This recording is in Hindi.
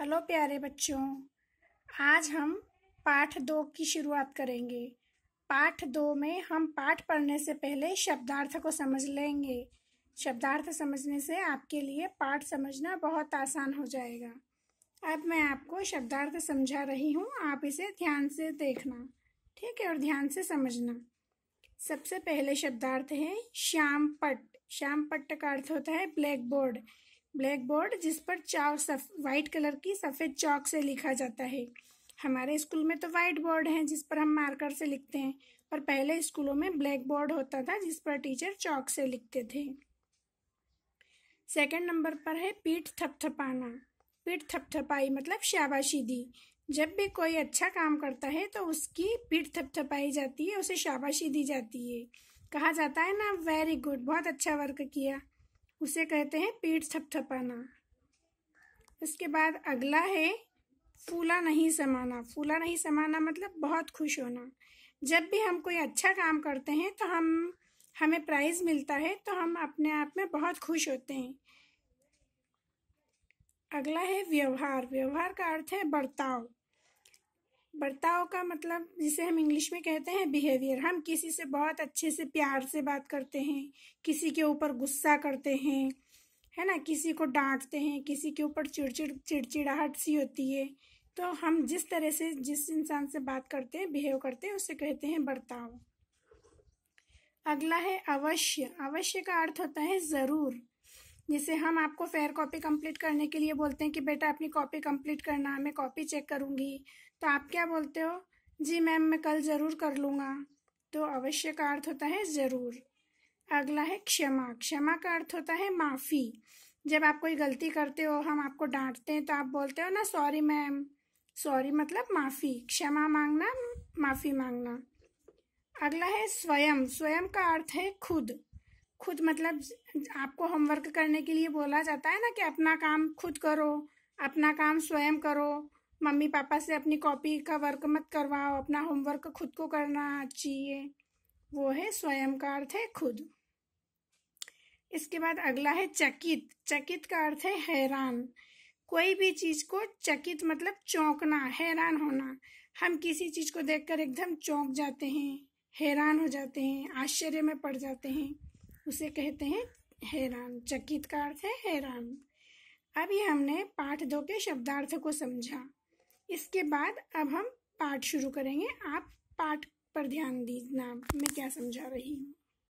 हेलो प्यारे बच्चों आज हम पाठ दो की शुरुआत करेंगे पाठ दो में हम पाठ पढ़ने से पहले शब्दार्थ को समझ लेंगे शब्दार्थ समझने से आपके लिए पाठ समझना बहुत आसान हो जाएगा अब मैं आपको शब्दार्थ समझा रही हूँ आप इसे ध्यान से देखना ठीक है और ध्यान से समझना सबसे पहले शब्दार्थ है श्याम पट श्याम पट्ट का अर्थ होता है ब्लैक बोर्ड ब्लैक बोर्ड जिस पर चार वाइट कलर की सफ़ेद चौक से लिखा जाता है हमारे स्कूल में तो वाइट बोर्ड है जिस पर हम मार्कर से लिखते हैं पर पहले स्कूलों में ब्लैक बोर्ड होता था जिस पर टीचर चौक से लिखते थे सेकंड नंबर पर है पीठ थपथपाना पीठ थपथपाई मतलब शाबाशी दी जब भी कोई अच्छा काम करता है तो उसकी पीठ थपथपाई जाती है उसे शाबाशी दी जाती है कहा जाता है ना वेरी गुड बहुत अच्छा वर्क किया उसे कहते हैं पेट थपथपाना इसके बाद अगला है फूला नहीं समाना फूला नहीं समाना मतलब बहुत खुश होना जब भी हम कोई अच्छा काम करते हैं तो हम हमें प्राइज मिलता है तो हम अपने आप में बहुत खुश होते हैं अगला है व्यवहार व्यवहार का अर्थ है बर्ताव बर्ताव का मतलब जिसे हम इंग्लिश में कहते हैं बिहेवियर हम किसी से बहुत अच्छे से प्यार से बात करते हैं किसी के ऊपर गुस्सा करते हैं है ना किसी को डांटते हैं किसी के ऊपर चिड़चिड़ चिड़चिड़ाहट सी होती है तो हम जिस तरह से जिस इंसान से बात करते हैं बिहेव करते हैं उसे कहते हैं बर्ताव अगला है अवश्य अवश्य का अर्थ होता है ज़रूर जिसे हम आपको फेयर कॉपी कंप्लीट करने के लिए बोलते हैं कि बेटा अपनी कॉपी कंप्लीट करना मैं कॉपी चेक करूँगी तो आप क्या बोलते हो जी मैम मैं कल ज़रूर कर लूँगा तो अवश्य का अर्थ होता है ज़रूर अगला है क्षमा क्षमा का अर्थ होता है माफ़ी जब आप कोई गलती करते हो हम आपको डांटते हैं तो आप बोलते हो ना सॉरी मैम सॉरी मतलब माफ़ी क्षमा मांगना माफ़ी मांगना अगला है स्वयं स्वयं का अर्थ है खुद खुद मतलब आपको होमवर्क करने के लिए बोला जाता है ना कि अपना काम खुद करो अपना काम स्वयं करो मम्मी पापा से अपनी कॉपी का वर्क मत करवाओ अपना होमवर्क खुद को करना चाहिए वो है स्वयं का अर्थ है खुद इसके बाद अगला है चकित चकित का अर्थ है हैरान कोई भी चीज को चकित मतलब चौंकना हैरान होना हम किसी चीज को देखकर एकदम चौंक जाते हैं हैरान हो जाते हैं आश्चर्य में पड़ जाते हैं उसे कहते हैं हैरान चकित का अर्थ है हैरान अभी हमने पाठ दो के शब्दार्थ को समझा इसके बाद अब हम पाठ शुरू करेंगे आप पाठ पर ध्यान दीजना मैं क्या समझा रही हूँ